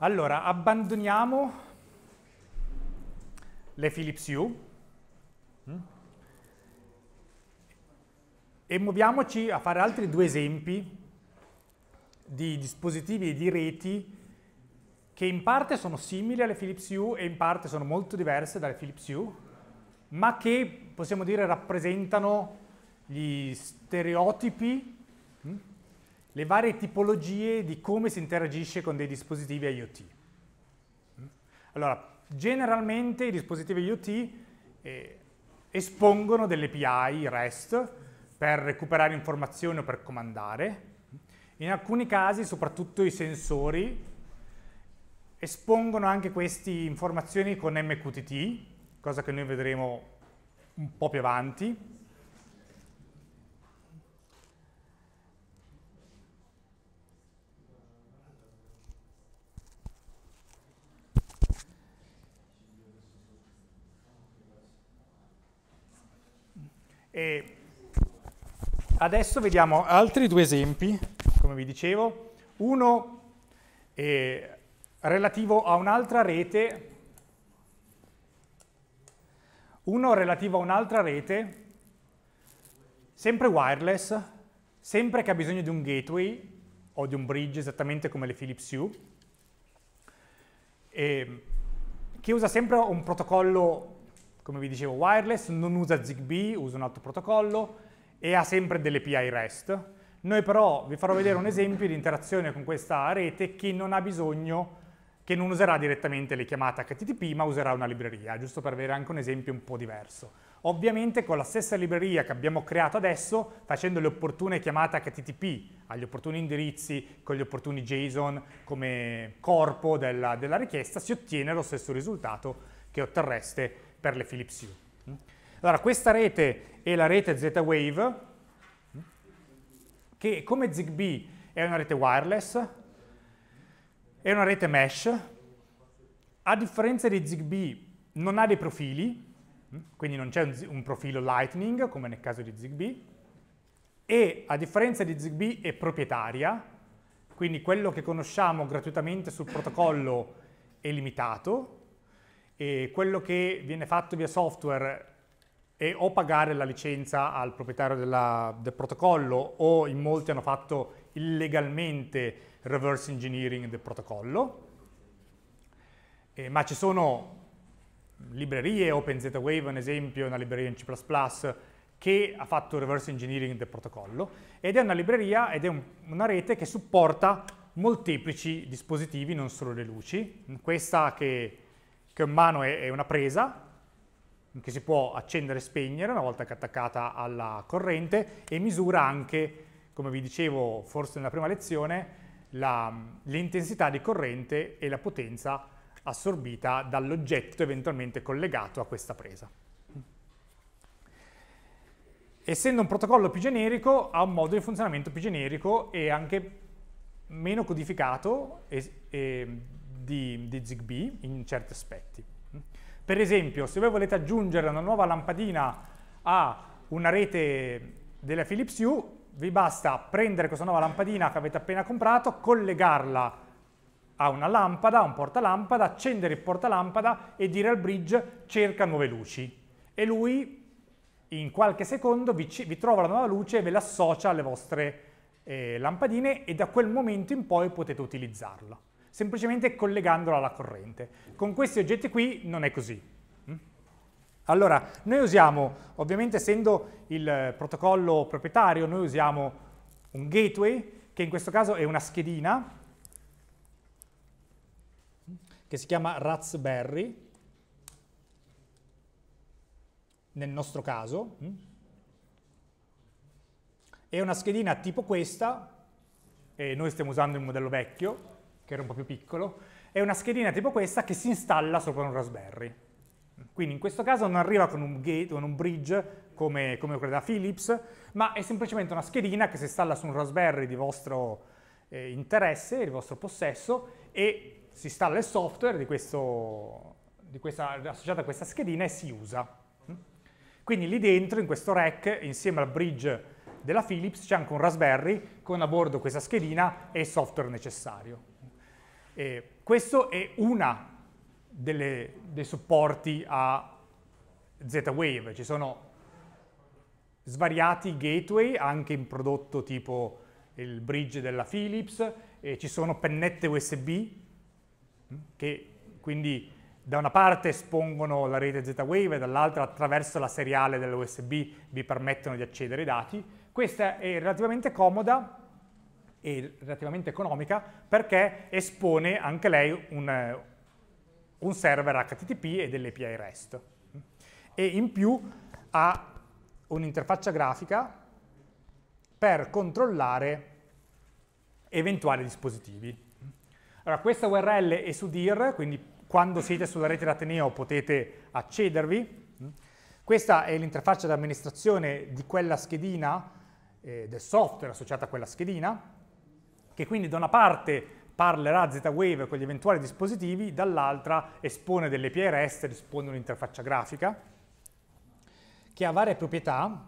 Allora, abbandoniamo le Philips U mm, e muoviamoci a fare altri due esempi di dispositivi e di reti che in parte sono simili alle Philips U e in parte sono molto diverse dalle Philips U, ma che possiamo dire rappresentano gli stereotipi le varie tipologie di come si interagisce con dei dispositivi IoT. Allora, generalmente i dispositivi IoT eh, espongono delle API REST per recuperare informazioni o per comandare. In alcuni casi, soprattutto i sensori, espongono anche queste informazioni con MQTT, cosa che noi vedremo un po' più avanti. E adesso vediamo altri due esempi, come vi dicevo. Uno eh, relativo a un'altra rete, uno relativo a un'altra rete, sempre wireless, sempre che ha bisogno di un gateway o di un bridge, esattamente come le Philips Hue, che usa sempre un protocollo come vi dicevo wireless, non usa ZigBee, usa un altro protocollo e ha sempre delle PI REST. Noi però vi farò vedere un esempio di interazione con questa rete che non ha bisogno, che non userà direttamente le chiamate HTTP ma userà una libreria, giusto per avere anche un esempio un po' diverso. Ovviamente con la stessa libreria che abbiamo creato adesso, facendo le opportune chiamate HTTP agli opportuni indirizzi, con gli opportuni JSON come corpo della, della richiesta, si ottiene lo stesso risultato che otterreste per le Philips Hue. Allora, questa rete è la rete Z-Wave, che come ZigBee è una rete wireless, è una rete mesh, a differenza di ZigBee non ha dei profili, quindi non c'è un, profilo Lightning, come nel caso di ZigBee, e a differenza di ZigBee è proprietaria, quindi quello che conosciamo gratuitamente sul protocollo è limitato, e quello che viene fatto via software è o pagare la licenza al proprietario della, del protocollo o in molti hanno fatto illegalmente reverse engineering del protocollo, eh, ma ci sono librerie, OpenZWave è un esempio, una libreria in C++ che ha fatto reverse engineering del protocollo ed è una libreria ed è un, una rete che supporta molteplici dispositivi, non solo le luci. Questa che che in mano è una presa che si può accendere e spegnere una volta che è attaccata alla corrente e misura anche, come vi dicevo forse nella prima lezione, l'intensità di corrente e la potenza assorbita dall'oggetto eventualmente collegato a questa presa. Essendo un protocollo più generico, ha un modo di funzionamento più generico e anche meno codificato e, e di, di Zigbee in certi aspetti. Per esempio, se voi volete aggiungere una nuova lampadina a una rete della Philips Hue, vi basta prendere questa nuova lampadina che avete appena comprato, collegarla a una lampada, a un portalampada, accendere il portalampada e dire al bridge cerca nuove luci. E lui in qualche secondo vi, vi trova la nuova luce e ve l'associa alle vostre eh, lampadine e da quel momento in poi potete utilizzarla semplicemente collegandola alla corrente. Con questi oggetti qui non è così. Mm? Allora, noi usiamo, ovviamente essendo il protocollo proprietario, noi usiamo un gateway, che in questo caso è una schedina, che si chiama Raspberry, nel nostro caso. Mm? È una schedina tipo questa, e noi stiamo usando il modello vecchio, che era un po' più piccolo, è una schedina tipo questa che si installa sopra un Raspberry. Quindi in questo caso non arriva con un gate con un bridge come, come quella da Philips, ma è semplicemente una schedina che si installa su un Raspberry di vostro eh, interesse, di vostro possesso, e si installa il software di questo, di questa, associato a questa schedina e si usa. Quindi lì dentro, in questo rack, insieme al bridge della Philips, c'è anche un Raspberry con a bordo questa schedina e il software necessario. Eh, questo è uno dei supporti a Z-Wave, ci sono svariati gateway anche in prodotto tipo il bridge della Philips, eh, ci sono pennette USB mm, che quindi da una parte espongono la rete Z-Wave e dall'altra attraverso la seriale dell'USB vi permettono di accedere ai dati. Questa è relativamente comoda e relativamente economica perché espone anche lei un, un server HTTP e dell'API REST. E in più ha un'interfaccia grafica per controllare eventuali dispositivi. Allora, questa URL è su DIR, quindi quando siete sulla rete d'Ateneo potete accedervi. Questa è l'interfaccia di amministrazione di quella schedina, eh, del software associato a quella schedina che quindi da una parte parlerà Z-Wave con gli eventuali dispositivi, dall'altra espone delle PRS, risponde un'interfaccia grafica, che ha varie proprietà.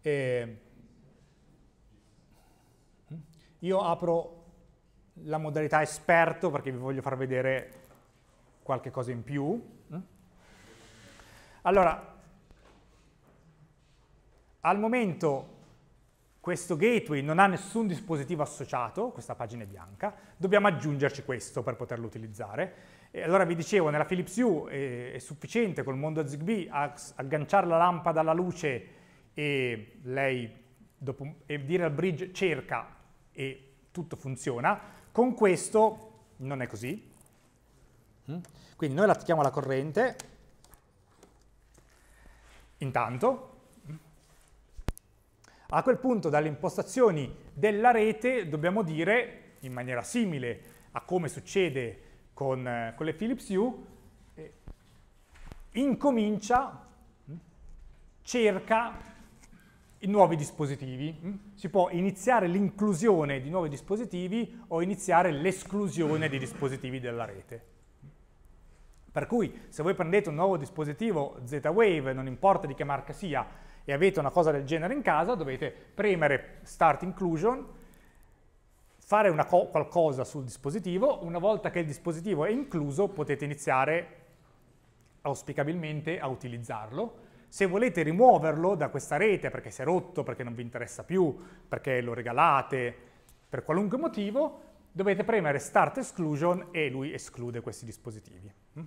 Eh, io apro la modalità esperto perché vi voglio far vedere qualche cosa in più. Allora, al momento questo gateway non ha nessun dispositivo associato, questa pagina è bianca, dobbiamo aggiungerci questo per poterlo utilizzare. E allora vi dicevo, nella Philips Hue è, eh, è sufficiente col mondo ZigBee agganciare la lampada alla luce e, lei, dopo, e dire al bridge cerca e tutto funziona. Con questo non è così. Mm? Quindi noi la attichiamo alla corrente, intanto, a quel punto dalle impostazioni della rete dobbiamo dire, in maniera simile a come succede con, eh, con le Philips Hue, eh, incomincia, mm, cerca i nuovi dispositivi. Mm. Si può iniziare l'inclusione di nuovi dispositivi o iniziare l'esclusione dei dispositivi della rete. Per cui se voi prendete un nuovo dispositivo Z-Wave, non importa di che marca sia, e avete una cosa del genere in casa, dovete premere Start Inclusion, fare qualcosa sul dispositivo, una volta che il dispositivo è incluso potete iniziare auspicabilmente a utilizzarlo. Se volete rimuoverlo da questa rete perché si è rotto, perché non vi interessa più, perché lo regalate, per qualunque motivo, dovete premere Start Exclusion e lui esclude questi dispositivi. Mm?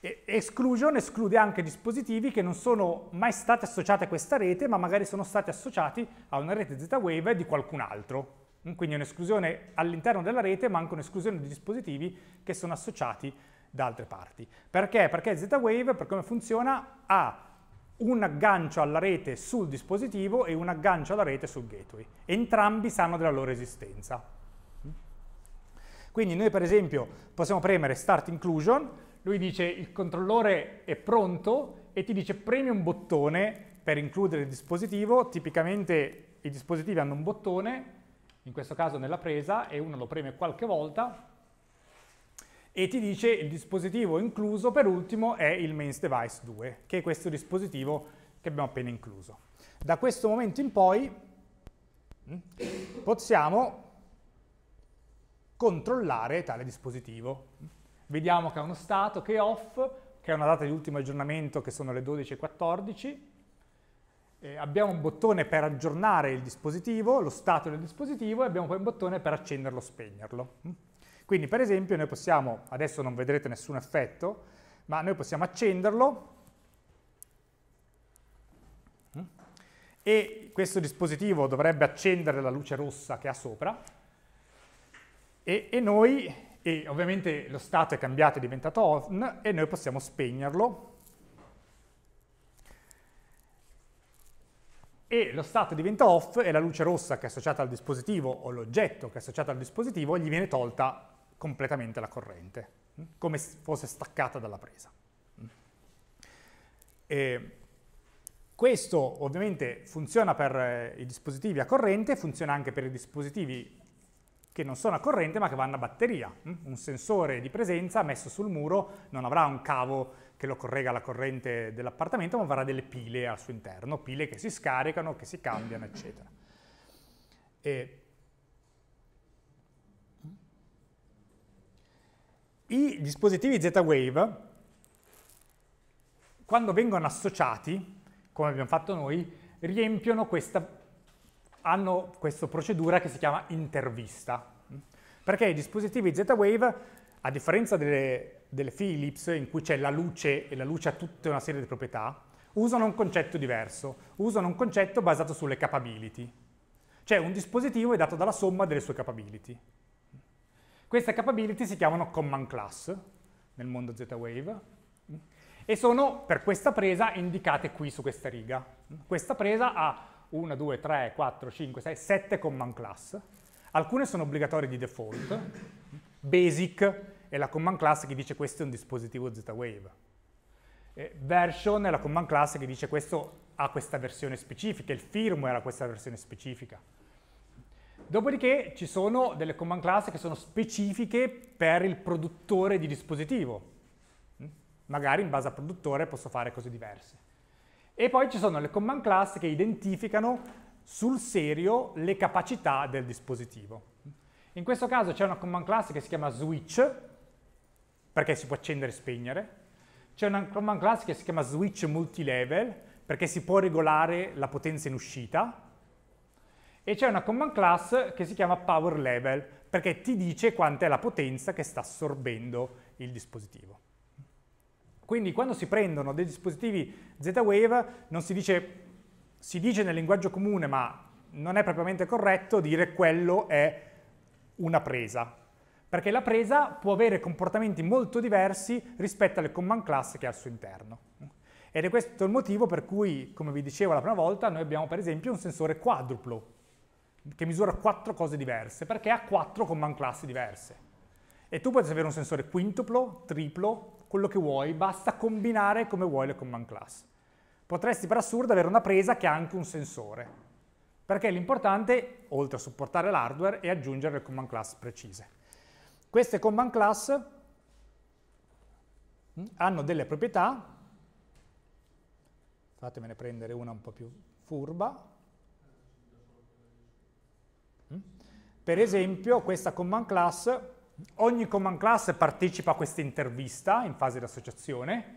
Exclusion esclude anche dispositivi che non sono mai stati associati a questa rete, ma magari sono stati associati a una rete Z-Wave di qualcun altro. Mm, quindi un'esclusione all'interno della rete, ma anche un'esclusione di dispositivi che sono associati da altre parti. Perché? Perché Z-Wave, per come funziona, ha un aggancio alla rete sul dispositivo e un aggancio alla rete sul gateway. Entrambi sanno della loro esistenza. Mm. Quindi noi per esempio possiamo premere Start Inclusion, lui dice il controllore è pronto e ti dice premi un bottone per includere il dispositivo. Tipicamente i dispositivi hanno un bottone, in questo caso nella presa, e uno lo preme qualche volta e ti dice il dispositivo incluso per ultimo è il mains device 2, che è questo dispositivo che abbiamo appena incluso. Da questo momento in poi mm, possiamo controllare tale dispositivo vediamo che ha uno stato che è off, che è una data di ultimo aggiornamento che sono le 12.14, eh, abbiamo un bottone per aggiornare il dispositivo, lo stato del dispositivo, e abbiamo poi un bottone per accenderlo o spegnerlo. Mm? Quindi per esempio noi possiamo, adesso non vedrete nessun effetto, ma noi possiamo accenderlo mm? e questo dispositivo dovrebbe accendere la luce rossa che ha sopra e, e noi e ovviamente lo stato è cambiato, è diventato on e noi possiamo spegnerlo e lo stato diventa off e la luce rossa che è associata al dispositivo o l'oggetto che è associato al dispositivo gli viene tolta completamente la corrente, mm, come se fosse staccata dalla presa. Mm. E questo ovviamente funziona per eh, i dispositivi a corrente, funziona anche per i dispositivi che non sono a corrente ma che vanno a batteria. Mm? Un sensore di presenza messo sul muro non avrà un cavo che lo correga alla corrente dell'appartamento, ma avrà delle pile al suo interno, pile che si scaricano, che si cambiano, eccetera. E I dispositivi Z-Wave, quando vengono associati, come abbiamo fatto noi, riempiono questa hanno questa procedura che si chiama intervista, perché i dispositivi Z-Wave, a differenza delle, delle Philips, in cui c'è la luce e la luce ha tutta una serie di proprietà, usano un concetto diverso, usano un concetto basato sulle capability. Cioè un dispositivo è dato dalla somma delle sue capability. Queste capability si chiamano command class nel mondo Z-Wave e sono per questa presa indicate qui su questa riga. Questa presa ha 1, 2, 3, 4, 5, 6, 7 command class. Alcune sono obbligatorie di default. Basic è la command class che dice questo è un dispositivo Z-Wave. Eh, version è la command class che dice questo ha questa versione specifica, il firmware ha questa versione specifica. Dopodiché ci sono delle command class che sono specifiche per il produttore di dispositivo. Magari in base al produttore posso fare cose diverse. E poi ci sono le command class che identificano sul serio le capacità del dispositivo. In questo caso c'è una command class che si chiama switch, perché si può accendere e spegnere. C'è una command class che si chiama switch multilevel, perché si può regolare la potenza in uscita. E c'è una command class che si chiama power level, perché ti dice quant'è la potenza che sta assorbendo il dispositivo. Quindi quando si prendono dei dispositivi Z-Wave non si dice, si dice nel linguaggio comune ma non è propriamente corretto dire quello è una presa, perché la presa può avere comportamenti molto diversi rispetto alle command class che ha al suo interno. Ed è questo il motivo per cui, come vi dicevo la prima volta, noi abbiamo per esempio un sensore quadruplo, che misura quattro cose diverse, perché ha quattro command class diverse. E tu puoi avere un sensore quintuplo, triplo, quello che vuoi, basta combinare come vuoi le command class. Potresti per assurdo avere una presa che ha anche un sensore, perché l'importante, oltre a supportare l'hardware, è aggiungere le command class precise. Queste command class mm, hanno delle proprietà, fatemene prendere una un po' più furba, mm. per esempio questa command class Ogni command class partecipa a questa intervista in fase di associazione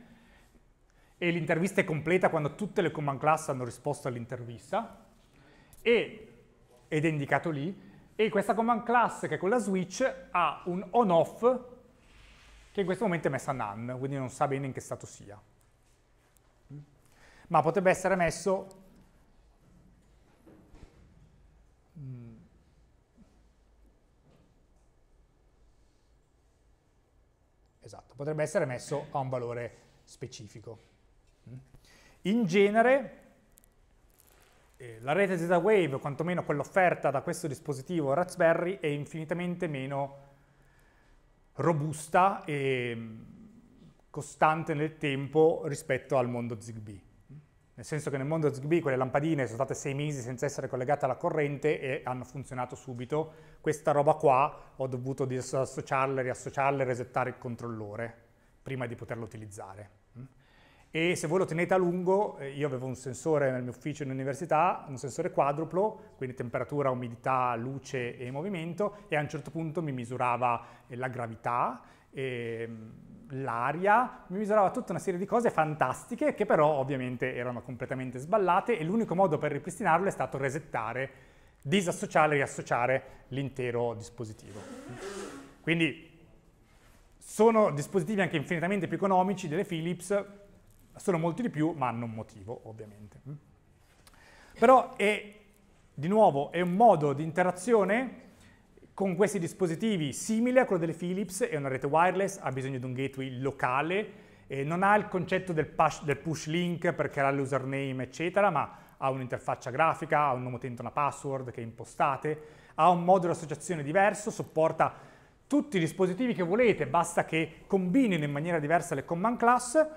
e l'intervista è completa quando tutte le command class hanno risposto all'intervista ed è indicato lì e questa command class che è quella switch ha un on-off che in questo momento è messa none, quindi non sa bene in che stato sia. Ma potrebbe essere messo potrebbe essere messo a un valore specifico. In genere eh, la rete Z-Wave, quantomeno quella offerta da questo dispositivo Raspberry, è infinitamente meno robusta e mm, costante nel tempo rispetto al mondo ZigBee nel senso che nel mondo ZigBee quelle lampadine sono state sei mesi senza essere collegate alla corrente e hanno funzionato subito. Questa roba qua ho dovuto disassociarle, riassociarle, e resettare il controllore prima di poterlo utilizzare. E se voi lo tenete a lungo, eh, io avevo un sensore nel mio ufficio in università, un sensore quadruplo, quindi temperatura, umidità, luce e movimento, e a un certo punto mi misurava eh, la gravità Ehm, l'aria, mi misurava tutta una serie di cose fantastiche che però ovviamente erano completamente sballate e l'unico modo per ripristinarlo è stato resettare, disassociare e riassociare l'intero dispositivo. Quindi sono dispositivi anche infinitamente più economici delle Philips, sono molti di più ma hanno un motivo ovviamente. Però è, di nuovo, è un modo di interazione con questi dispositivi simili a quello delle Philips è una rete wireless, ha bisogno di un gateway locale, eh, non ha il concetto del push, del push link per creare l'username eccetera, ma ha un'interfaccia grafica, ha un nome utente, una password che impostate, ha un modulo associazione diverso, sopporta tutti i dispositivi che volete, basta che combinino in maniera diversa le command class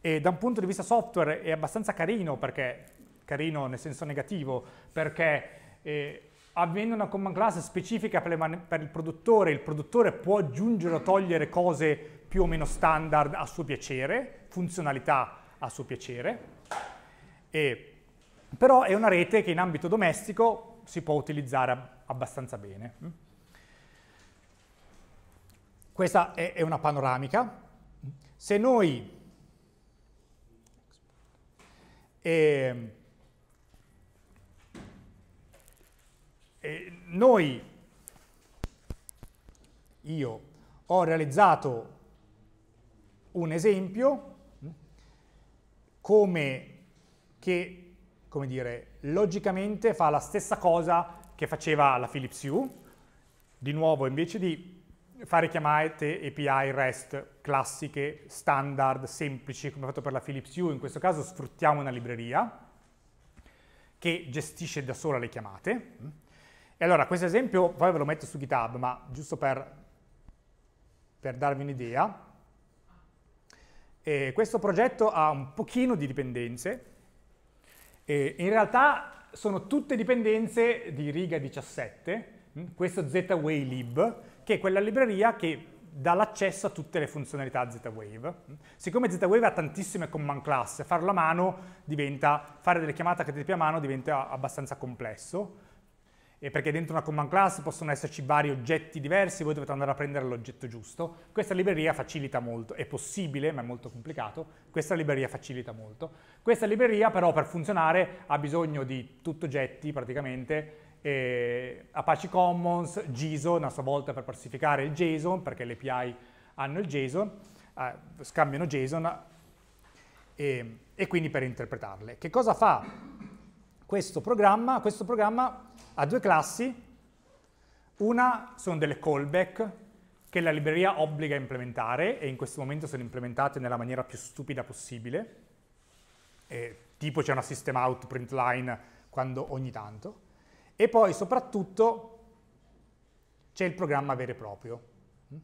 e da un punto di vista software è abbastanza carino perché, carino nel senso negativo, perché eh, avendo una command class specifica per, per il produttore, il produttore può aggiungere o togliere cose più o meno standard a suo piacere, funzionalità a suo piacere, e, però è una rete che in ambito domestico si può utilizzare abbastanza bene. Mm? Questa è, è una panoramica. Se noi... Eh, eh, noi, io ho realizzato un esempio mm, come che, come dire, logicamente fa la stessa cosa che faceva la Philips Hue, di nuovo invece di fare chiamate API REST classiche, standard, semplici, come fatto per la Philips Hue, in questo caso sfruttiamo una libreria che gestisce da sola le chiamate, mm, e allora questo esempio poi ve lo metto su GitHub, ma giusto per, per darvi un'idea. Eh, questo progetto ha un pochino di dipendenze. E eh, in realtà sono tutte dipendenze di riga 17, hm, questo z che è quella libreria che dà l'accesso a tutte le funzionalità Z-Wave. Hm. Siccome Z-Wave ha tantissime command class, farlo a mano diventa, fare delle chiamate HTTP a mano diventa abbastanza complesso, e perché dentro una command class possono esserci vari oggetti diversi, voi dovete andare a prendere l'oggetto giusto. Questa libreria facilita molto, è possibile ma è molto complicato, questa libreria facilita molto. Questa libreria però per funzionare ha bisogno di tutto oggetti praticamente, eh, Apache Commons, JSON a sua volta per parsificare il JSON, perché le API hanno il JSON, eh, scambiano JSON e, e quindi per interpretarle. Che cosa fa questo programma, questo programma ha due classi, una sono delle callback che la libreria obbliga a implementare e in questo momento sono implementate nella maniera più stupida possibile, e, eh, tipo c'è una system out print line quando, ogni tanto, e poi soprattutto c'è il programma vero e proprio. Mm?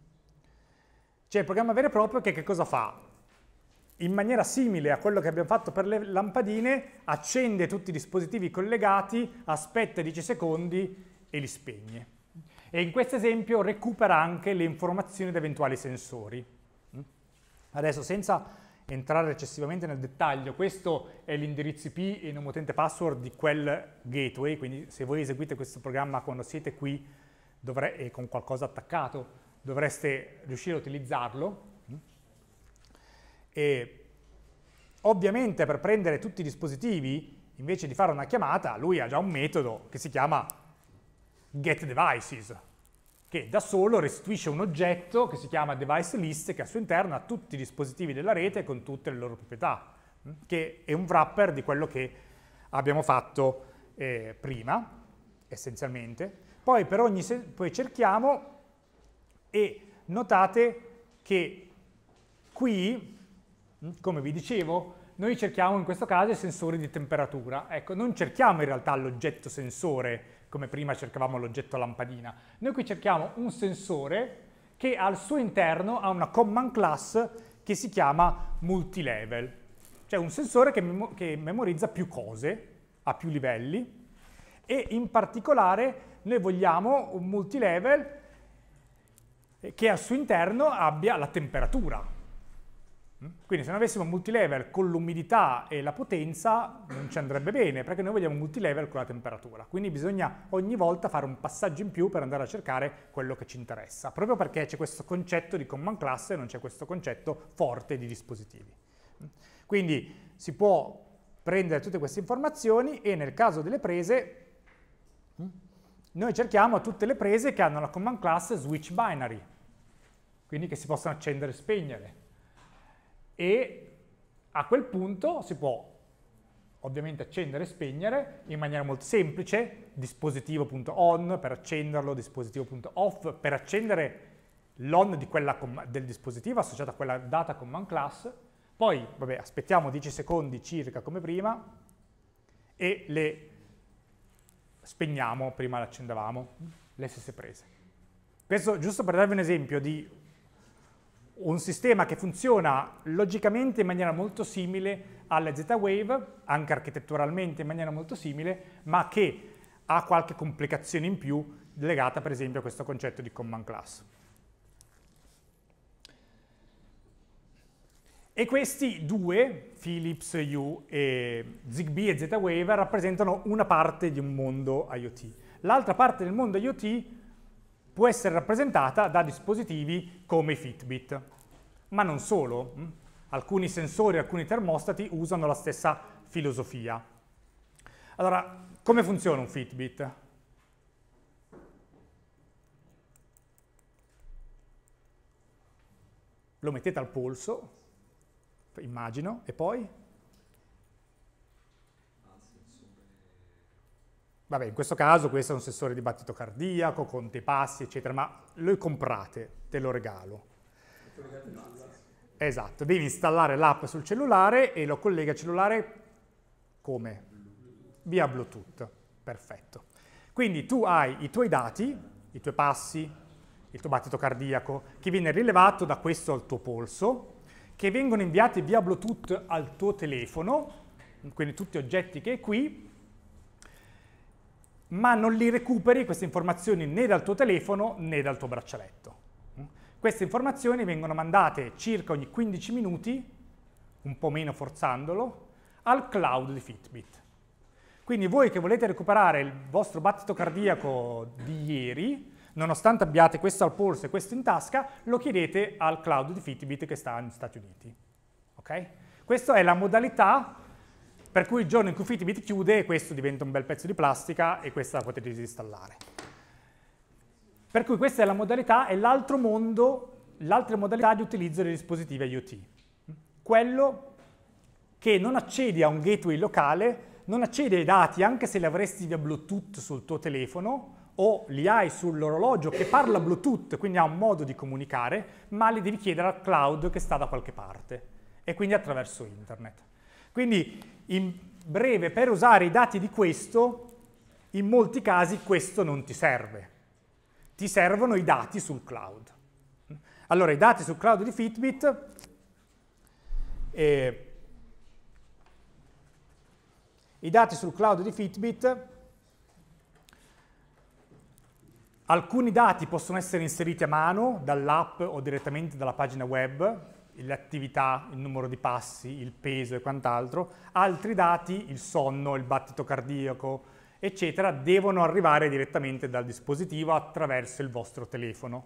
C'è il programma vero e proprio che che cosa fa? in maniera simile a quello che abbiamo fatto per le lampadine, accende tutti i dispositivi collegati, aspetta 10 secondi e li spegne. E in questo esempio recupera anche le informazioni da eventuali sensori. Mm? Adesso, senza entrare eccessivamente nel dettaglio, questo è l'indirizzo IP e non utente password di quel gateway, quindi se voi eseguite questo programma quando siete qui e con qualcosa attaccato, dovreste riuscire a utilizzarlo e ovviamente per prendere tutti i dispositivi, invece di fare una chiamata, lui ha già un metodo che si chiama getDevices, che da solo restituisce un oggetto che si chiama deviceList, che al suo interno ha tutti i dispositivi della rete con tutte le loro proprietà, mm, che è un wrapper di quello che abbiamo fatto eh, prima, essenzialmente. Poi, per ogni poi cerchiamo e notate che qui Mm, come vi dicevo, noi cerchiamo in questo caso i sensori di temperatura. Ecco, non cerchiamo in realtà l'oggetto sensore, come prima cercavamo l'oggetto lampadina. Noi qui cerchiamo un sensore che al suo interno ha una command class che si chiama multilevel. Cioè un sensore che, mem che memorizza più cose, a più livelli, e in particolare noi vogliamo un multilevel che al suo interno abbia la temperatura, quindi se noi avessimo multilevel con l'umidità e la potenza non ci andrebbe bene, perché noi vogliamo multilevel con la temperatura. Quindi bisogna ogni volta fare un passaggio in più per andare a cercare quello che ci interessa, proprio perché c'è questo concetto di command class e non c'è questo concetto forte di dispositivi. Quindi si può prendere tutte queste informazioni e nel caso delle prese noi cerchiamo tutte le prese che hanno la command class switch binary, quindi che si possono accendere e spegnere e a quel punto si può ovviamente accendere e spegnere in maniera molto semplice, dispositivo.on per accenderlo, dispositivo.off per accendere l'on del dispositivo associato a quella data command class, poi vabbè, aspettiamo 10 secondi circa come prima e le spegniamo, prima le accendevamo, le stesse prese. Questo giusto per darvi un esempio di un sistema che funziona logicamente in maniera molto simile alla Z-Wave, anche architetturalmente in maniera molto simile, ma che ha qualche complicazione in più legata per esempio a questo concetto di command class. E questi due, Philips U e Zigbee e Z-Wave, rappresentano una parte di un mondo IoT. L'altra parte del mondo IoT può essere rappresentata da dispositivi come i Fitbit. Ma non solo, mm. alcuni sensori, alcuni termostati usano la stessa filosofia. Allora, come funziona un Fitbit? Lo mettete al polso, immagino, e poi? Vabbè, in questo caso questo è un sensore di battito cardiaco, conte passi, eccetera, ma lo comprate, te lo regalo. Esatto, devi installare l'app sul cellulare e lo collega al cellulare come? Via Bluetooth, perfetto. Quindi tu hai i tuoi dati, i tuoi passi, il tuo battito cardiaco, che viene rilevato da questo al tuo polso, che vengono inviati via Bluetooth al tuo telefono, quindi tutti oggetti che è qui, ma non li recuperi queste informazioni né dal tuo telefono né dal tuo braccialetto. Queste informazioni vengono mandate circa ogni 15 minuti, un po' meno forzandolo, al cloud di Fitbit. Quindi voi che volete recuperare il vostro battito cardiaco di ieri, nonostante abbiate questo al polso e questo in tasca, lo chiedete al cloud di Fitbit che sta negli Stati Uniti. Okay? Questa è la modalità per cui il giorno in cui Fitbit chiude questo diventa un bel pezzo di plastica e questa la potete disinstallare. Per cui questa è la modalità, è l'altro mondo, l'altra modalità di utilizzo dei dispositivi IoT. Quello che non accedi a un gateway locale, non accedi ai dati anche se li avresti via Bluetooth sul tuo telefono o li hai sull'orologio che parla Bluetooth, quindi ha un modo di comunicare, ma li devi chiedere al cloud che sta da qualche parte e quindi attraverso internet. Quindi in breve, per usare i dati di questo, in molti casi questo non ti serve ti servono i dati sul cloud. Allora, i dati sul cloud di Fitbit eh, i dati sul cloud di Fitbit alcuni dati possono essere inseriti a mano dall'app o direttamente dalla pagina web l'attività, il numero di passi, il peso e quant'altro, altri dati, il sonno, il battito cardiaco, eccetera, devono arrivare direttamente dal dispositivo attraverso il vostro telefono.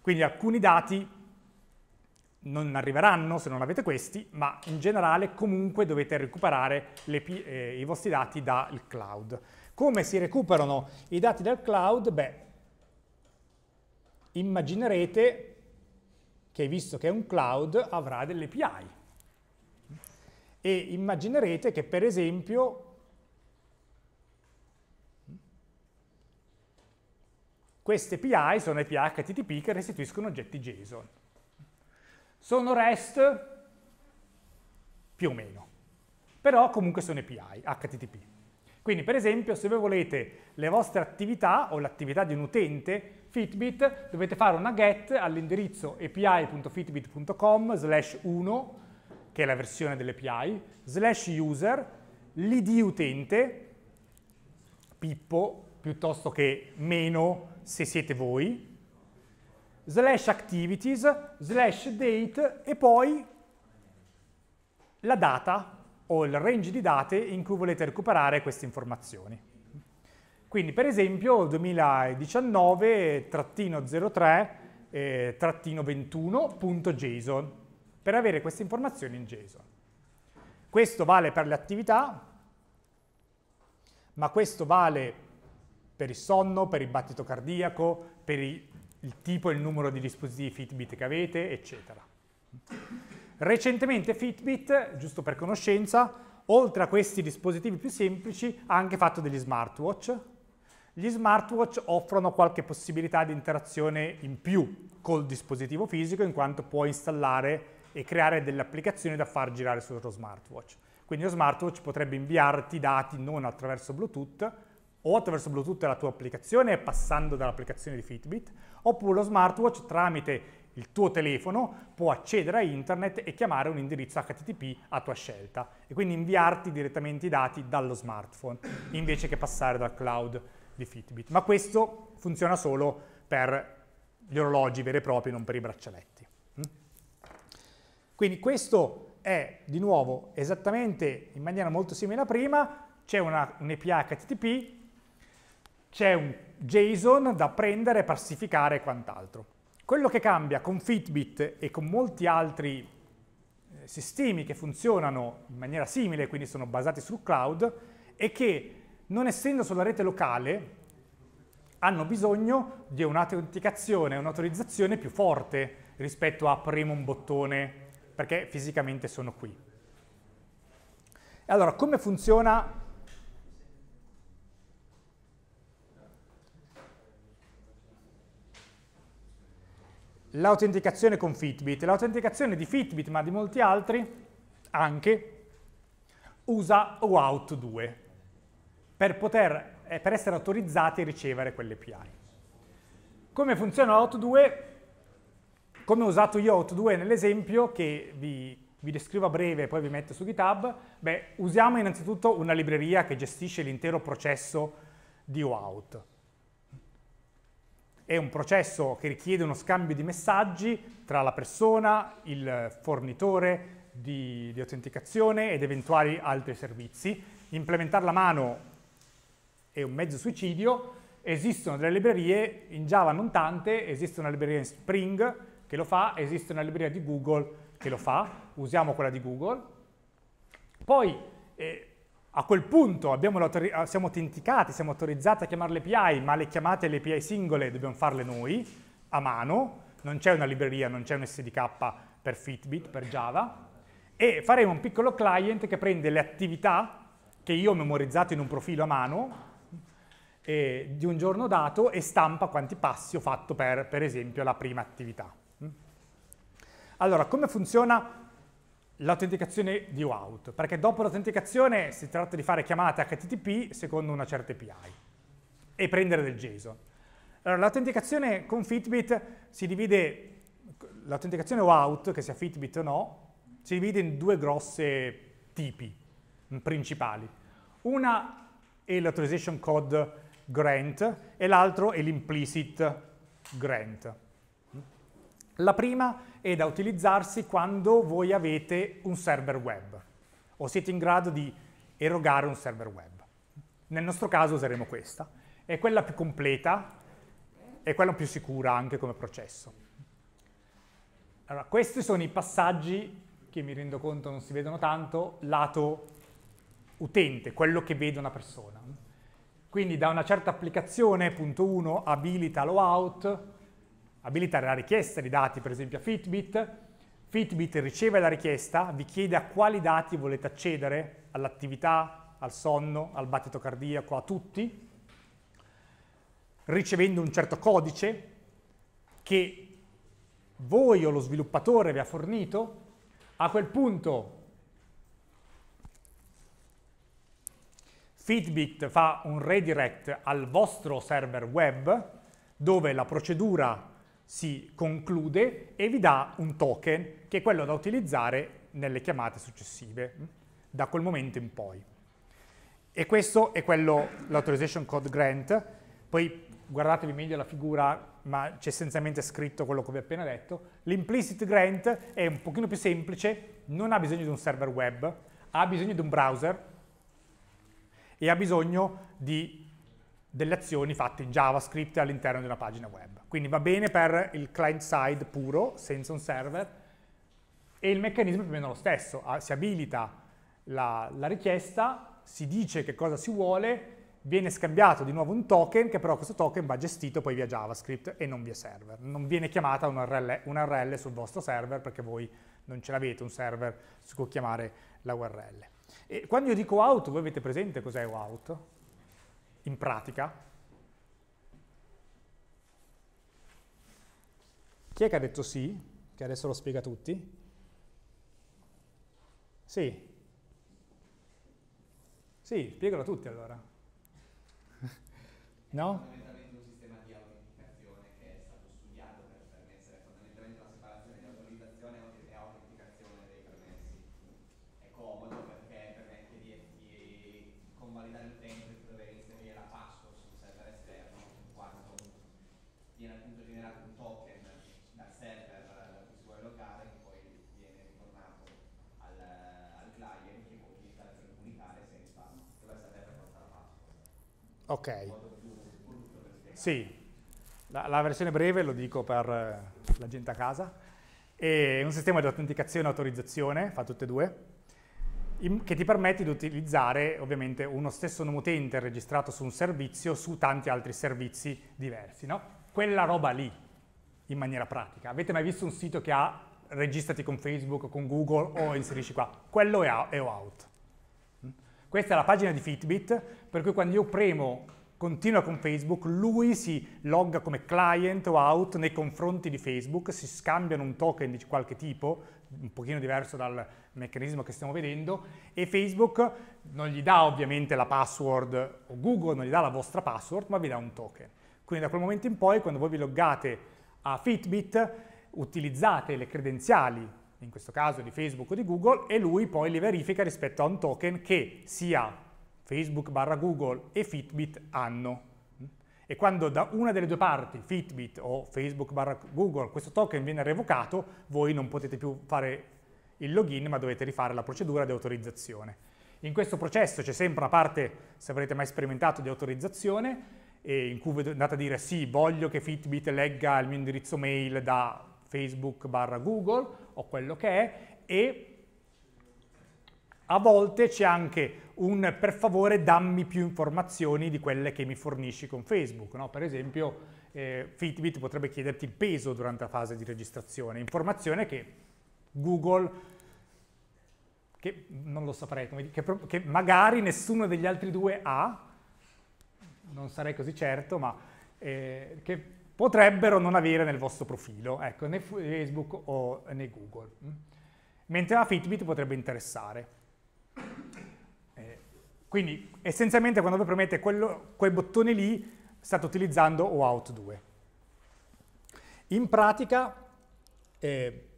Quindi alcuni dati non arriveranno se non avete questi, ma in generale comunque dovete recuperare le, eh, i vostri dati dal cloud. Come si recuperano i dati dal cloud? Beh, immaginerete che visto che è un cloud avrà delle API e immaginerete che per esempio Queste API sono API HTTP che restituiscono oggetti JSON. Sono REST più o meno, però comunque sono API HTTP. Quindi per esempio se voi volete le vostre attività o l'attività di un utente, Fitbit, dovete fare una get all'indirizzo api.fitbit.com slash 1, che è la versione dell'API, slash user, l'id utente, Pippo, piuttosto che meno se siete voi, slash activities, slash date e poi la data o il range di date in cui volete recuperare queste informazioni. Quindi per esempio 2019-03-21.json eh, per avere queste informazioni in JSON. Questo vale per le attività, ma questo vale per il sonno, per il battito cardiaco, per il tipo e il numero di dispositivi Fitbit che avete, eccetera. Recentemente Fitbit, giusto per conoscenza, oltre a questi dispositivi più semplici, ha anche fatto degli smartwatch. Gli smartwatch offrono qualche possibilità di interazione in più col dispositivo fisico, in quanto puoi installare e creare delle applicazioni da far girare sullo smartwatch. Quindi lo smartwatch potrebbe inviarti dati non attraverso Bluetooth, o attraverso Bluetooth alla tua applicazione passando dall'applicazione di Fitbit, oppure lo smartwatch tramite il tuo telefono può accedere a internet e chiamare un indirizzo HTTP a tua scelta e quindi inviarti direttamente i dati dallo smartphone invece che passare dal cloud di Fitbit. Ma questo funziona solo per gli orologi veri e propri, non per i braccialetti. Mm? Quindi questo è di nuovo esattamente in maniera molto simile a prima, c'è un API HTTP c'è un JSON da prendere, parsificare e quant'altro. Quello che cambia con Fitbit e con molti altri eh, sistemi che funzionano in maniera simile, quindi sono basati sul cloud, è che non essendo sulla rete locale hanno bisogno di un'autenticazione, un'autorizzazione più forte rispetto a premo un bottone perché fisicamente sono qui. Allora, come funziona l'autenticazione con Fitbit. L'autenticazione di Fitbit, ma di molti altri, anche, usa OAuth 2 per, poter, eh, per essere autorizzati a ricevere quelle API. Come funziona OAuth 2? Come ho usato io OAuth 2 nell'esempio che vi, vi descrivo a breve e poi vi metto su GitHub, beh, usiamo innanzitutto una libreria che gestisce l'intero processo di OAuth è un processo che richiede uno scambio di messaggi tra la persona, il fornitore di, di autenticazione ed eventuali altri servizi. Implementarla a mano è un mezzo suicidio, esistono delle librerie in Java non tante, esiste una libreria in Spring che lo fa, esiste una libreria di Google che lo fa, usiamo quella di Google. Poi eh, a quel punto ah, siamo autenticati, siamo autorizzati a chiamare le API, ma le chiamate le API singole dobbiamo farle noi, a mano, non c'è una libreria, non c'è un SDK per Fitbit, per Java, e faremo un piccolo client che prende le attività che io ho memorizzato in un profilo a mano eh, di un giorno dato e stampa quanti passi ho fatto per, per esempio, la prima attività. Mm. Allora, come funziona l'autenticazione di OAuth, perché dopo l'autenticazione si tratta di fare chiamate HTTP secondo una certa API e prendere del JSON. Allora, l'autenticazione con Fitbit si divide, l'autenticazione OAuth, che sia Fitbit o no, si divide in due grossi tipi principali. Una è l'authorization code grant e l'altro è l'implicit grant. La prima è e da utilizzarsi quando voi avete un server web o siete in grado di erogare un server web. Nel nostro caso useremo questa. È quella più completa e quella più sicura anche come processo. Allora, questi sono i passaggi che mi rendo conto non si vedono tanto, lato utente, quello che vede una persona. Quindi da una certa applicazione, punto 1, abilita out, abilitare la richiesta di dati, per esempio a Fitbit, Fitbit riceve la richiesta, vi chiede a quali dati volete accedere, all'attività, al sonno, al battito cardiaco, a tutti, ricevendo un certo codice che voi o lo sviluppatore vi ha fornito, a quel punto Fitbit fa un redirect al vostro server web dove la procedura si conclude e vi dà un token che è quello da utilizzare nelle chiamate successive, mm, da quel momento in poi. E questo è quello, l'Authorization Code Grant, poi guardatevi meglio la figura, ma c'è essenzialmente scritto quello che vi ho appena detto. L'implicit grant è un pochino più semplice, non ha bisogno di un server web, ha bisogno di un browser e ha bisogno di delle azioni fatte in JavaScript all'interno di una pagina web. Quindi va bene per il client side puro, senza un server, e il meccanismo è più o meno lo stesso. Ah, si abilita la, la richiesta, si dice che cosa si vuole, viene scambiato di nuovo un token, che però questo token va gestito poi via JavaScript e non via server. Non viene chiamata un URL, un URL sul vostro server perché voi non ce l'avete un server su cui chiamare la URL. E quando io dico out, voi avete presente cos'è out? in pratica. Chi è che ha detto sì? Che adesso lo spiega a tutti. Sì. Sì, spiegalo a tutti allora. No? Ok. Sì, la, la, versione breve lo dico per eh, la gente a casa. È un sistema di autenticazione e autorizzazione, fa tutte e due, che ti permette di utilizzare ovviamente uno stesso nome utente registrato su un servizio su tanti altri servizi diversi, no? Quella roba lì, in maniera pratica. Avete mai visto un sito che ha registrati con Facebook, con Google o inserisci qua? Quello è, è out. Questa è la pagina di Fitbit, per cui quando io premo continua con Facebook, lui si logga come client o out nei confronti di Facebook, si scambiano un token di qualche tipo, un pochino diverso dal meccanismo che stiamo vedendo, e Facebook non gli dà ovviamente la password, o Google non gli dà la vostra password, ma vi dà un token. Quindi da quel momento in poi, quando voi vi loggate a Fitbit, utilizzate le credenziali in questo caso di Facebook o di Google, e lui poi li verifica rispetto a un token che sia Facebook barra Google e Fitbit hanno. E quando da una delle due parti, Fitbit o Facebook barra Google, questo token viene revocato, voi non potete più fare il login, ma dovete rifare la procedura di autorizzazione. In questo processo c'è sempre una parte, se avrete mai sperimentato, di autorizzazione, in cui andate a dire sì, voglio che Fitbit legga il mio indirizzo mail da Facebook barra Google, o quello che è e a volte c'è anche un per favore dammi più informazioni di quelle che mi fornisci con Facebook. No? Per esempio eh, Fitbit potrebbe chiederti il peso durante la fase di registrazione, informazione che Google che non lo saprei, come, che, che, magari nessuno degli altri due ha, non sarei così certo, ma eh, che potrebbero non avere nel vostro profilo, ecco, né Facebook o né Google. Mm. Mentre la Fitbit potrebbe interessare. Eh, quindi essenzialmente quando voi premete quello, quel bottone lì state utilizzando OAuth 2. In pratica eh,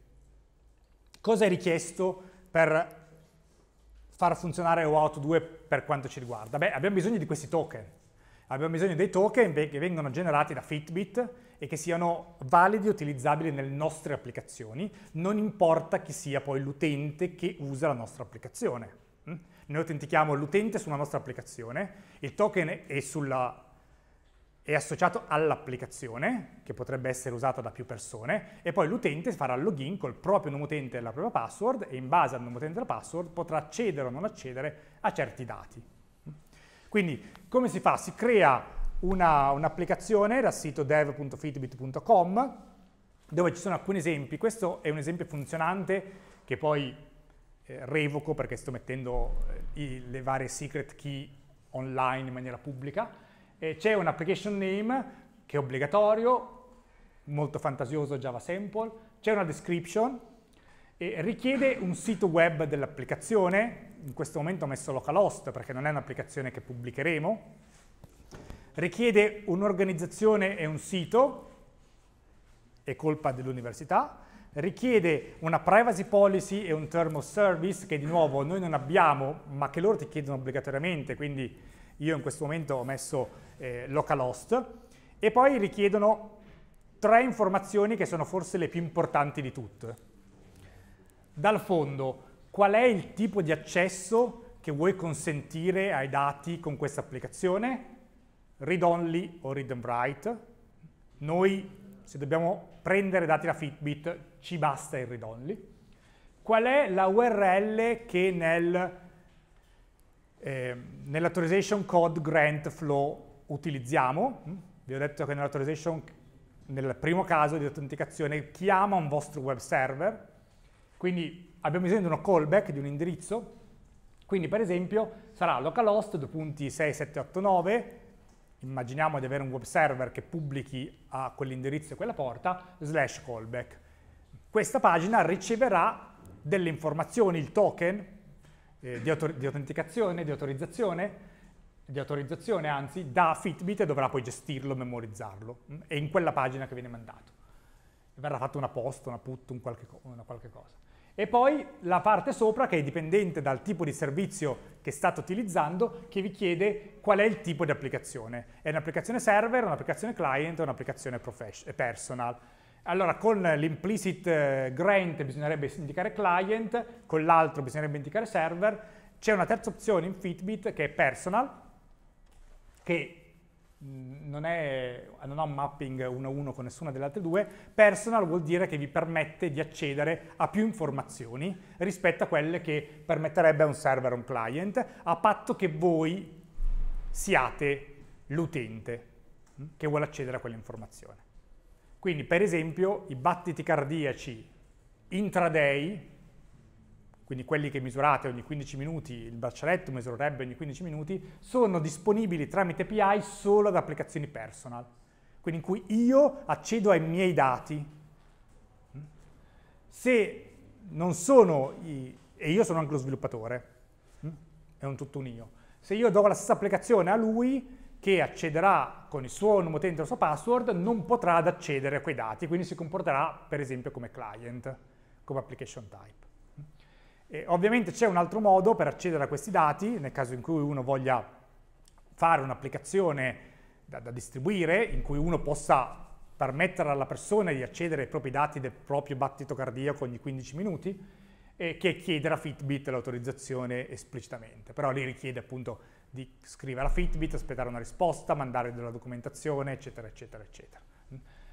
cosa è richiesto per far funzionare OAuth 2 per quanto ci riguarda? Beh, abbiamo bisogno di questi token abbiamo bisogno dei token che vengono generati da Fitbit e che siano validi e utilizzabili nelle nostre applicazioni, non importa chi sia poi l'utente che usa la nostra applicazione. Mm? Noi autentichiamo l'utente sulla nostra applicazione, il token è, sulla, è associato all'applicazione, che potrebbe essere usata da più persone, e poi l'utente farà il login col proprio nome utente e la propria password, e in base al nome utente e la password potrà accedere o non accedere a certi dati. Quindi come si fa? Si crea un'applicazione dal sito dev.fitbit.com dove ci sono alcuni esempi. Questo è un esempio funzionante che poi eh, revoco perché sto mettendo eh, i, le varie secret key online in maniera pubblica. C'è un application name che è obbligatorio, molto fantasioso Java Sample, c'è una description e richiede un sito web dell'applicazione, in questo momento ho messo localhost perché non è un'applicazione che pubblicheremo, richiede un'organizzazione e un sito, è colpa dell'università, richiede una privacy policy e un term of service che di nuovo noi non abbiamo ma che loro ti chiedono obbligatoriamente, quindi io in questo momento ho messo eh, localhost e poi richiedono tre informazioni che sono forse le più importanti di tutte dal fondo qual è il tipo di accesso che vuoi consentire ai dati con questa applicazione, read only o read and write. Noi, se dobbiamo prendere dati da Fitbit, ci basta il read only. Qual è la URL che nel, eh, nell'authorization code grant flow utilizziamo? Mm? Vi ho detto che nell'authorization, nel primo caso di autenticazione, chiama un vostro web server, quindi abbiamo bisogno di uno callback, di un indirizzo, quindi per esempio sarà localhost 2.6789, immaginiamo di avere un web server che pubblichi a quell'indirizzo e quella porta, slash callback. Questa pagina riceverà delle informazioni, il token eh, di, di autenticazione, di autorizzazione, di autorizzazione, anzi, da Fitbit e dovrà poi gestirlo, memorizzarlo. È mm, in quella pagina che viene mandato. Verrà fatta una post, una put, un qualche, una qualche cosa. E poi la parte sopra che è dipendente dal tipo di servizio che state utilizzando che vi chiede qual è il tipo di applicazione. È un'applicazione server, un'applicazione client o un'applicazione personal. Allora con l'implicit eh, grant bisognerebbe indicare client, con l'altro bisognerebbe indicare server. C'è una terza opzione in Fitbit che è personal, che non, è, non ha un mapping 1 a 1 con nessuna delle altre due, personal vuol dire che vi permette di accedere a più informazioni rispetto a quelle che permetterebbe a un server o un client, a patto che voi siate l'utente che vuole accedere a quell'informazione. Quindi per esempio i battiti cardiaci intraday quindi quelli che misurate ogni 15 minuti, il braccialetto misurerebbe ogni 15 minuti, sono disponibili tramite API solo ad applicazioni personal, quindi in cui io accedo ai miei dati. Se non sono, i, e io sono anche lo sviluppatore, è un tutto un io, se io do la stessa applicazione a lui che accederà con il suo nome utente e la sua password, non potrà ad accedere a quei dati, quindi si comporterà per esempio come client, come application type. E ovviamente c'è un altro modo per accedere a questi dati, nel caso in cui uno voglia fare un'applicazione da, da distribuire, in cui uno possa permettere alla persona di accedere ai propri dati del proprio battito cardiaco ogni 15 minuti, e che chiedere a Fitbit l'autorizzazione esplicitamente. Però lì richiede appunto di scrivere a Fitbit, aspettare una risposta, mandare della documentazione, eccetera, eccetera, eccetera.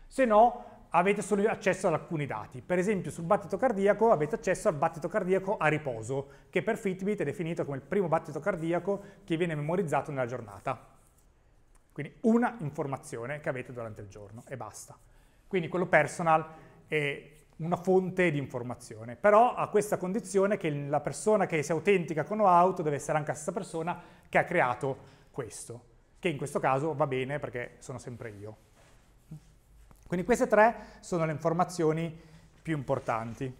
Se no, avete solo accesso ad alcuni dati. Per esempio sul battito cardiaco avete accesso al battito cardiaco a riposo, che per Fitbit è definito come il primo battito cardiaco che viene memorizzato nella giornata. Quindi una informazione che avete durante il giorno e basta. Quindi quello personal è una fonte di informazione, però a questa condizione che la persona che si autentica con OAuth deve essere anche la stessa persona che ha creato questo, che in questo caso va bene perché sono sempre io. Quindi queste tre sono le informazioni più importanti.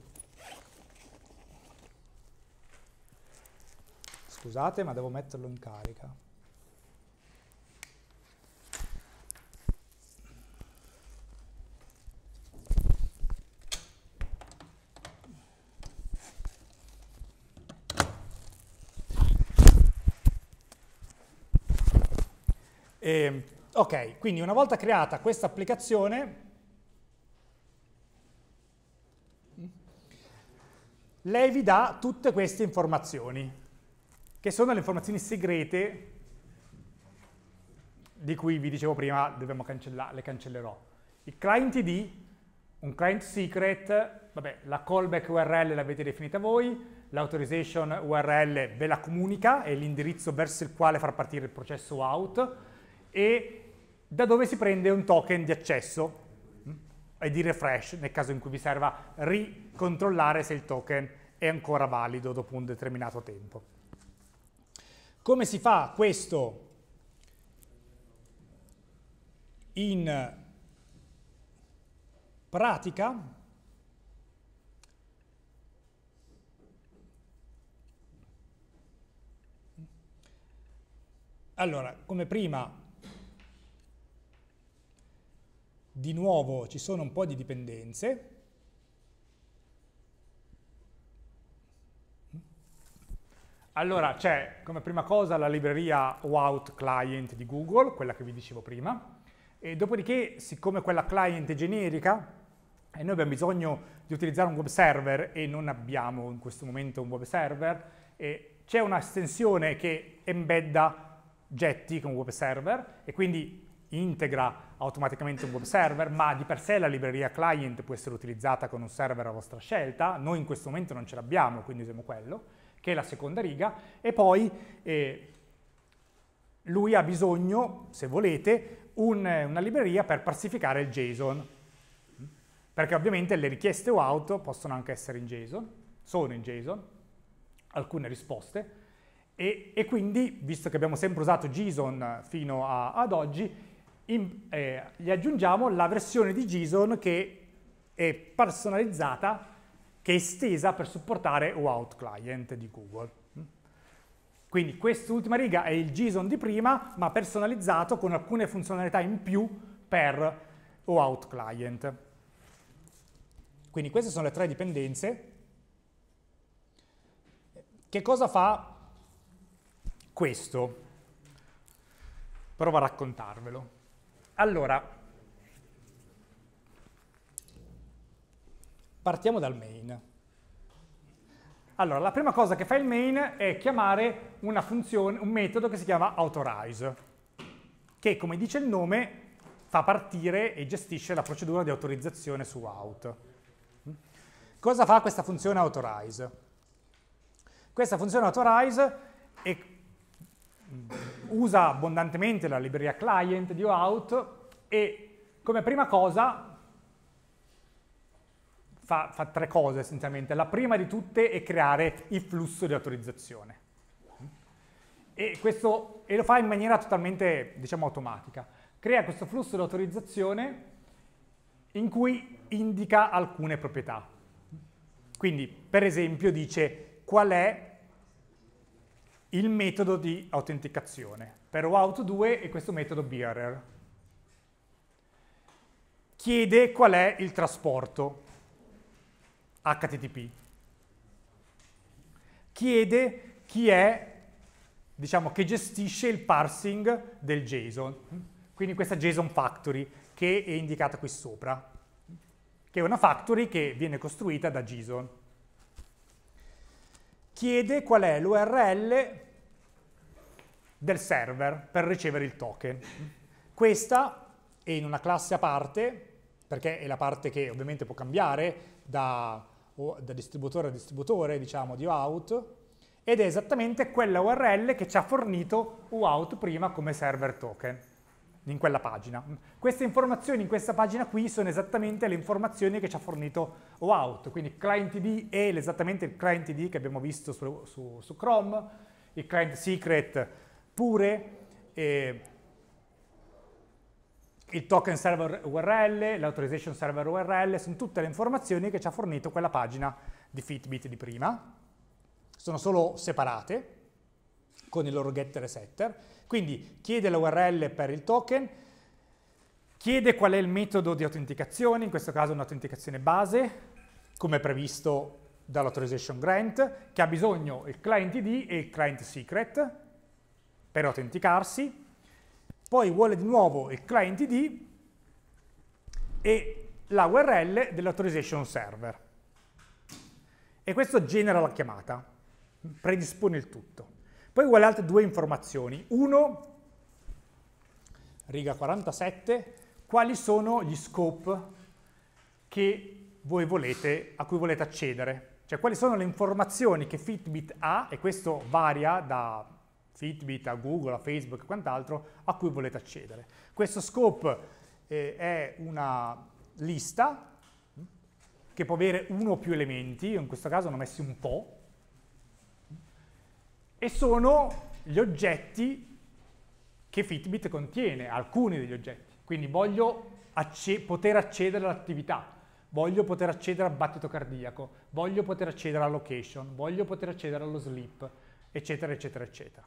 Scusate, ma devo metterlo in carica. E ehm, Ok, quindi una volta creata questa applicazione, lei vi dà tutte queste informazioni, che sono le informazioni segrete di cui vi dicevo prima, dobbiamo cancellare, le cancellerò. Il client ID, un client secret, vabbè, la callback URL l'avete definita voi, l'authorization URL ve la comunica, è l'indirizzo verso il quale far partire il processo out, e da dove si prende un token di accesso mm, e di refresh nel caso in cui vi serva ricontrollare se il token è ancora valido dopo un determinato tempo. Come si fa questo in pratica? Allora, come prima Di nuovo ci sono un po' di dipendenze. Allora c'è come prima cosa la libreria Wout Client di Google, quella che vi dicevo prima, e dopodiché siccome quella client è generica e noi abbiamo bisogno di utilizzare un web server e non abbiamo in questo momento un web server, c'è un'estensione che embedda Jetty con web server e quindi integra automaticamente un web server, ma di per sé la libreria client può essere utilizzata con un server a vostra scelta, noi in questo momento non ce l'abbiamo, quindi usiamo quello, che è la seconda riga, e poi eh, lui ha bisogno, se volete, un, una libreria per parsificare il JSON, perché ovviamente le richieste o possono anche essere in JSON, sono in JSON, alcune risposte, e, e quindi, visto che abbiamo sempre usato JSON fino a, ad oggi, in, eh, gli aggiungiamo la versione di JSON che è personalizzata, che è estesa per supportare Wout Client di Google. Quindi quest'ultima riga è il JSON di prima, ma personalizzato con alcune funzionalità in più per Wout Client. Quindi queste sono le tre dipendenze. Che cosa fa questo? Provo a raccontarvelo. Allora, partiamo dal main. Allora, la prima cosa che fa il main è chiamare funzione, un metodo che si chiama authorize, che come dice il nome fa partire e gestisce la procedura di autorizzazione su out. Cosa fa questa funzione authorize? Questa funzione authorize è usa abbondantemente la libreria client di OAuth e come prima cosa fa, fa tre cose essenzialmente. La prima di tutte è creare il flusso di autorizzazione. E, questo, e lo fa in maniera totalmente, diciamo, automatica. Crea questo flusso di autorizzazione in cui indica alcune proprietà. Quindi, per esempio, dice qual è il metodo di autenticazione per OAuth2 e questo metodo bearer. Chiede qual è il trasporto HTTP. Chiede chi è, diciamo, che gestisce il parsing del JSON. Quindi questa JSON factory che è indicata qui sopra, che è una factory che viene costruita da JSON chiede qual è l'URL del server per ricevere il token. Questa è in una classe a parte, perché è la parte che ovviamente può cambiare da, da distributore a distributore, diciamo, di OAuth, ed è esattamente quella URL che ci ha fornito OAuth prima come server token in quella pagina. Queste informazioni in questa pagina qui sono esattamente le informazioni che ci ha fornito OAuth, quindi client ID è esattamente il client ID che abbiamo visto su, su, su Chrome, il client secret pure, il token server URL, l'authorization server URL, sono tutte le informazioni che ci ha fornito quella pagina di Fitbit di prima, sono solo separate con il loro getter e setter. Quindi chiede l'URL per il token, chiede qual è il metodo di autenticazione, in questo caso un'autenticazione base, come previsto dall'authorization grant, che ha bisogno il client ID e il client secret per autenticarsi, poi vuole di nuovo il client ID e la URL dell'authorization server. E questo genera la chiamata, predispone il tutto. Poi uguale altre due informazioni. Uno, riga 47, quali sono gli scope volete, a cui volete accedere. Cioè quali sono le informazioni che Fitbit ha, e questo varia da Fitbit a Google, a Facebook e quant'altro, a cui volete accedere. Questo scope eh, è una lista che può avere uno o più elementi, in questo caso ne ho messi un po', e sono gli oggetti che Fitbit contiene, alcuni degli oggetti. Quindi voglio acce poter accedere all'attività, voglio poter accedere al battito cardiaco, voglio poter accedere alla location, voglio poter accedere allo sleep, eccetera, eccetera, eccetera.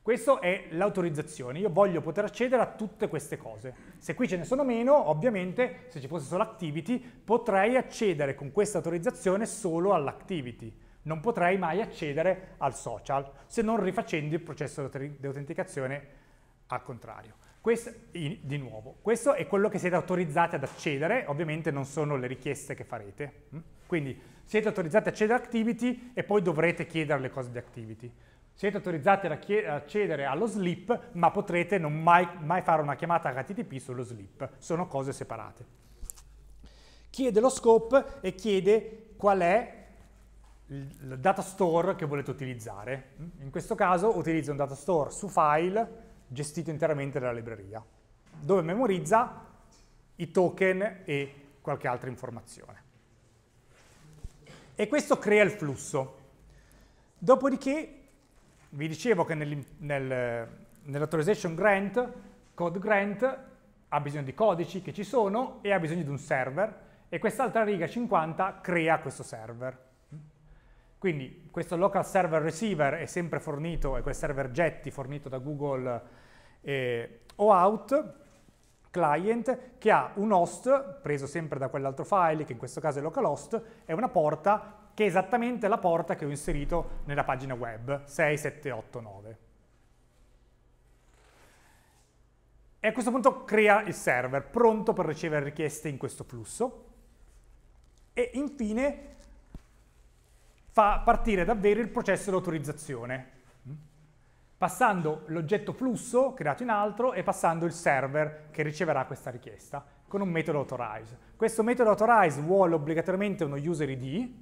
Questo è l'autorizzazione, io voglio poter accedere a tutte queste cose. Se qui ce ne sono meno, ovviamente, se ci fosse solo activity, potrei accedere con questa autorizzazione solo all'activity non potrai mai accedere al social se non rifacendo il processo di autenticazione al contrario. Questo, in, di nuovo, questo è quello che siete autorizzati ad accedere, ovviamente non sono le richieste che farete. Hm? Quindi siete autorizzati ad accedere ad Activity e poi dovrete chiedere le cose di Activity. Siete autorizzati ad accedere allo slip, ma potrete non mai, mai fare una chiamata HTTP sullo slip. Sono cose separate. Chiede lo scope e chiede qual è il data store che volete utilizzare. Mm? In questo caso utilizza un data store su file gestito interamente dalla libreria, dove memorizza i token e qualche altra informazione. E questo crea il flusso. Dopodiché, vi dicevo che nel, nel, nell'authorization grant, code grant, ha bisogno di codici che ci sono e ha bisogno di un server, e quest'altra riga 50 crea questo server. Quindi questo local server receiver è sempre fornito, è quel server Jetty fornito da Google eh, OAuth client che ha un host preso sempre da quell'altro file che in questo caso è localhost e una porta che è esattamente la porta che ho inserito nella pagina web 6789. E a questo punto crea il server pronto per ricevere richieste in questo flusso e infine fa partire davvero il processo di autorizzazione, passando l'oggetto flusso creato in altro e passando il server che riceverà questa richiesta con un metodo authorize. Questo metodo authorize vuole obbligatoriamente uno user ID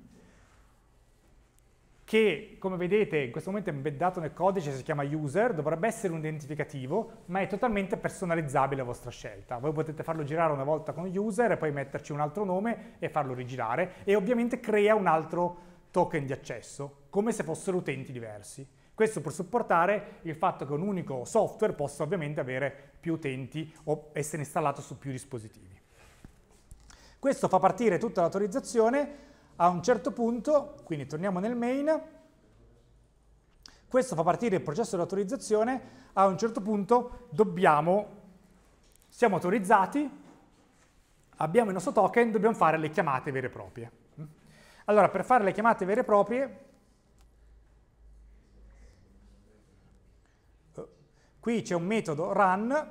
che come vedete in questo momento è embeddato nel codice, si chiama user, dovrebbe essere un identificativo, ma è totalmente personalizzabile a vostra scelta. Voi potete farlo girare una volta con user e poi metterci un altro nome e farlo rigirare e ovviamente crea un altro token di accesso, come se fossero utenti diversi. Questo per supportare il fatto che un unico software possa ovviamente avere più utenti o essere installato su più dispositivi. Questo fa partire tutta l'autorizzazione, a un certo punto, quindi torniamo nel main, questo fa partire il processo di autorizzazione, a un certo punto dobbiamo, siamo autorizzati, abbiamo il nostro token, dobbiamo fare le chiamate vere e proprie. Allora, per fare le chiamate vere e proprie, qui c'è un metodo run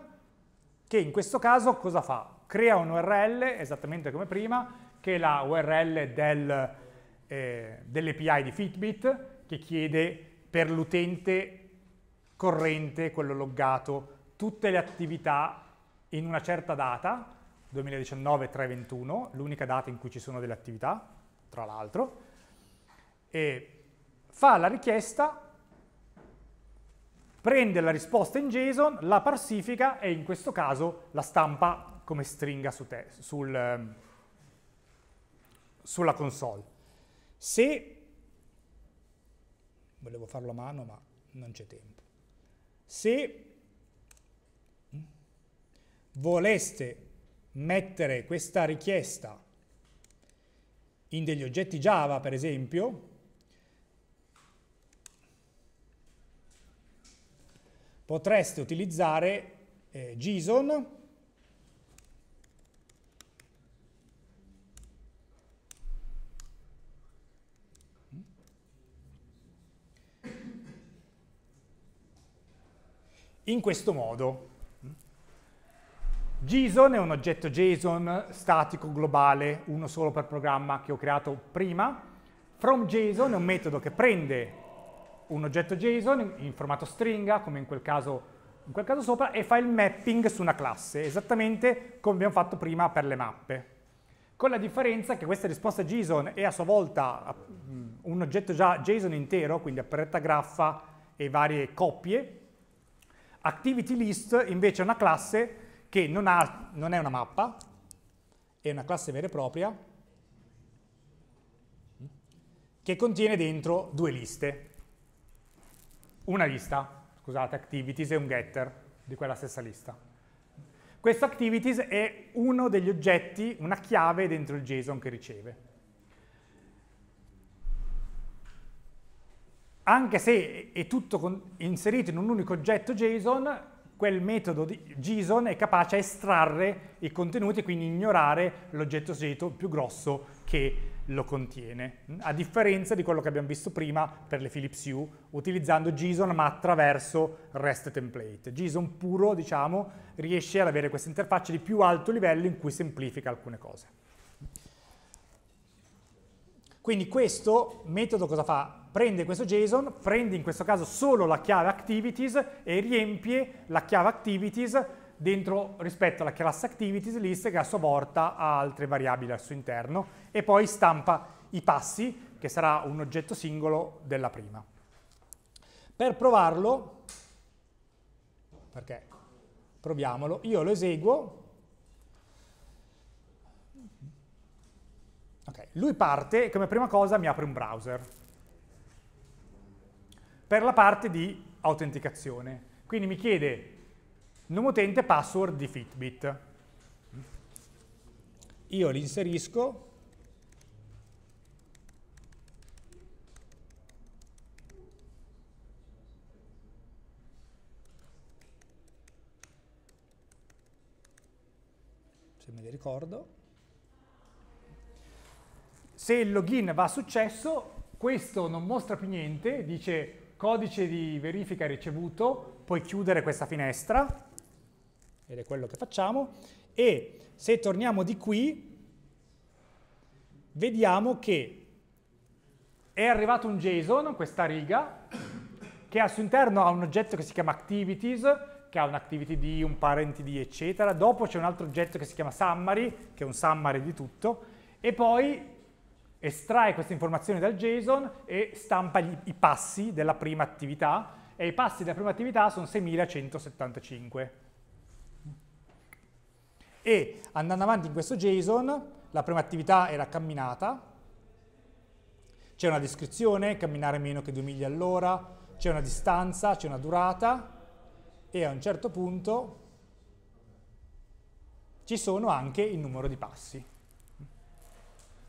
che in questo caso cosa fa? Crea un URL, esattamente come prima, che è la URL del, eh, dell'API di Fitbit, che chiede per l'utente corrente, quello loggato, tutte le attività in una certa data, 2019-321, l'unica data in cui ci sono delle attività, tra l'altro, e fa la richiesta, prende la risposta in JSON, la parsifica e in questo caso la stampa come stringa su te, sul, ehm, sulla console. Se, volevo farlo a mano ma non c'è tempo, se voleste mettere questa richiesta in degli oggetti Java, per esempio, potreste utilizzare eh, JSON in questo modo. JSON è un oggetto JSON statico globale, uno solo per programma che ho creato prima. FromJSON è un metodo che prende un oggetto JSON in formato stringa, come in quel caso in quel caso sopra, e fa il mapping su una classe, esattamente come abbiamo fatto prima per le mappe. Con la differenza che questa risposta JSON è a sua volta mm, un oggetto già JSON intero, quindi aperta graffa e varie coppie. ActivityList invece è una classe che non, ha, non è una mappa, è una classe vera e propria, che contiene dentro due liste. Una lista, scusate, activities e un getter di quella stessa lista. Questo activities è uno degli oggetti, una chiave dentro il JSON che riceve. Anche se è tutto inserito in un unico oggetto JSON, quel metodo JSON è capace a estrarre i contenuti e quindi ignorare l'oggetto segreto più grosso che lo contiene, a differenza di quello che abbiamo visto prima per le Philips Hue, utilizzando JSON ma attraverso REST template. JSON puro, diciamo, riesce ad avere questa interfaccia di più alto livello in cui semplifica alcune cose. Quindi questo metodo cosa fa? Prende questo JSON, prende in questo caso solo la chiave activities e riempie la chiave activities dentro rispetto alla classe activities list che a sua volta ha altre variabili al suo interno e poi stampa i passi che sarà un oggetto singolo della prima. Per provarlo, perché proviamolo, io lo eseguo Okay. Lui parte e come prima cosa mi apre un browser per la parte di autenticazione. Quindi mi chiede nome utente password di Fitbit. Io li inserisco se me li ricordo se il login va successo, questo non mostra più niente, dice codice di verifica ricevuto, puoi chiudere questa finestra, ed è quello che facciamo, e se torniamo di qui, vediamo che è arrivato un JSON, questa riga, che al suo interno ha un oggetto che si chiama activities, che ha un activity di, un parent di, eccetera. Dopo c'è un altro oggetto che si chiama summary, che è un summary di tutto. E poi estrae queste informazioni dal JSON e stampa gli, i passi della prima attività e i passi della prima attività sono 6175. E andando avanti in questo JSON, la prima attività era camminata, c'è una descrizione, camminare meno che 2 miglia all'ora, c'è una distanza, c'è una durata e a un certo punto ci sono anche il numero di passi.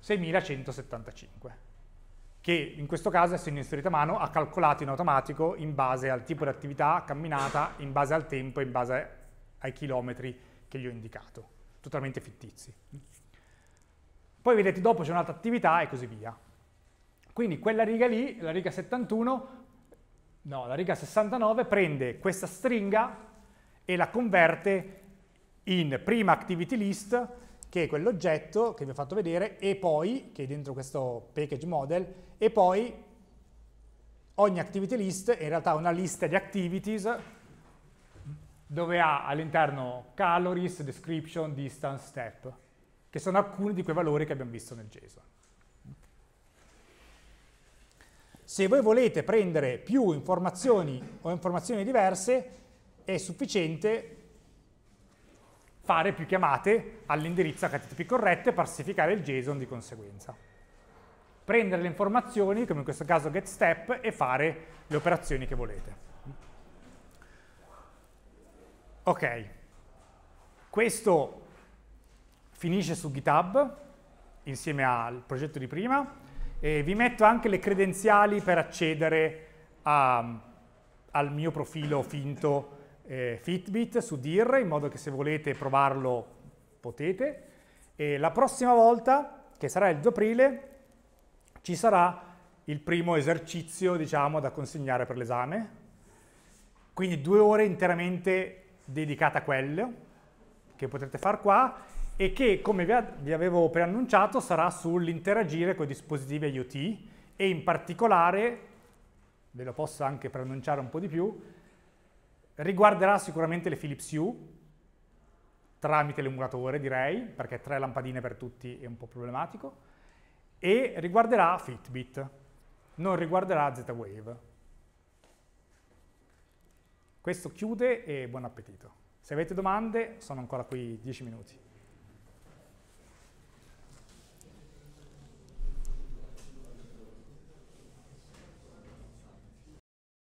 6175, che in questo caso, essendo inserita a mano, ha calcolato in automatico in base al tipo di attività camminata, in base al tempo, in base ai chilometri che gli ho indicato, totalmente fittizi. Poi vedete, dopo c'è un'altra attività e così via. Quindi quella riga lì, la riga 71, no, la riga 69 prende questa stringa e la converte in prima activity list che è quell'oggetto che vi ho fatto vedere e poi, che è dentro questo package model, e poi ogni activity list è in realtà una lista di activities dove ha all'interno calories, description, distance, step, che sono alcuni di quei valori che abbiamo visto nel JSON. Se voi volete prendere più informazioni o informazioni diverse, è sufficiente fare più chiamate all'indirizzo HTTP corretto e parsificare il JSON di conseguenza. Prendere le informazioni, come in questo caso getStep, e fare le operazioni che volete. Ok, questo finisce su GitHub insieme al progetto di prima e vi metto anche le credenziali per accedere a, al mio profilo finto eh, Fitbit su Dir, in modo che se volete provarlo potete. E la prossima volta, che sarà il 2 aprile, ci sarà il primo esercizio, diciamo, da consegnare per l'esame. Quindi due ore interamente dedicate a quello, che potrete far qua, e che, come vi avevo preannunciato, sarà sull'interagire con i dispositivi IoT, e in particolare, ve lo posso anche preannunciare un po' di più, Riguarderà sicuramente le Philips Hue, tramite l'emulatore direi, perché tre lampadine per tutti è un po' problematico, e riguarderà Fitbit, non riguarderà Z-Wave. Questo chiude e buon appetito. Se avete domande sono ancora qui 10 minuti.